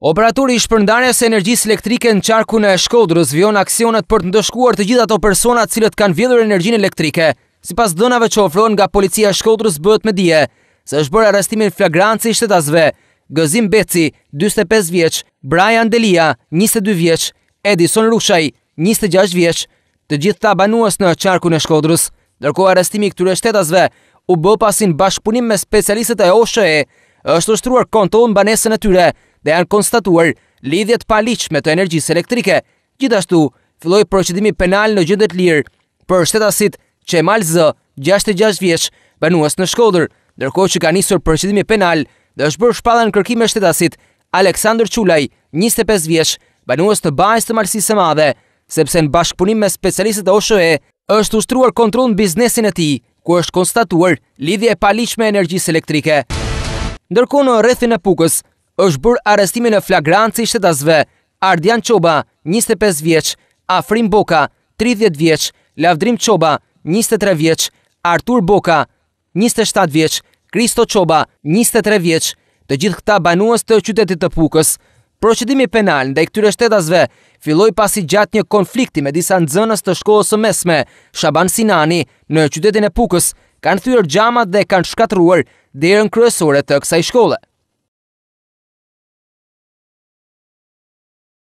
Operatori i shpërndarjes së energjisë elektrike në qarkun e Shkodrës vion aksionet për të ndëshkuar të gjithë ato persona cilët kanë vjedhur energjinë elektrike. Sipas dhënave që ofron nga policia e Shkodrës bëhet me dije se është bërë arrestimi flagranci i shtetasve. Gëzim Beci, 45 vjeç, Brian Delia, 22 vjeç, Edison Rushaj, 26 vjeç, të gjithë ta banuas në qarkun e Shkodrës. Ndërkohë arrestimi i këtyre shtetasve u bë pasin bashkëpunim me specialistët e OSHE është ushtruar kontoll në banesën e tyre dhe janë konstatuar lidhjet pa liqme të energjisë elektrike. Gjithashtu, filloj procedimi penal në gjendet lirë për shtetasit që e malzë 66 vjeç banuas në shkodër, nërko që ka njësur procedimi penal dhe është bërë shpada në kërkime shtetasit Aleksandr Qulaj, 25 vjeç, banuas të bajs të së madhe, sepse në bashkëpunim me specialistët e OSHE, është ushtruar kontrol në biznesin e ti, ku është konstatuar lidhje e paliqme energjisë elektrike. Ndërko në rrethin e pukës, është bërë arestimi në flagranci shtetasve, Ardian Qoba, 25 vjeq, Afrim Boka, 30 vjeq, Lavdrim Qoba, 23 vjeq, Artur Boka, 27 vjeq, Kristo Qoba, 23 vjeq, të gjithë këta banuës të qytetit të pukës. Procedimi penal ndaj këtyre shtetasve filloi pasi gjatë një konflikti me disa nxënës të shkollës mesme, Shaban Sinani, në qytetin e Pukës, kanë thyer xhamat dhe kanë shkatruar derën kryesore të kësaj shkolle.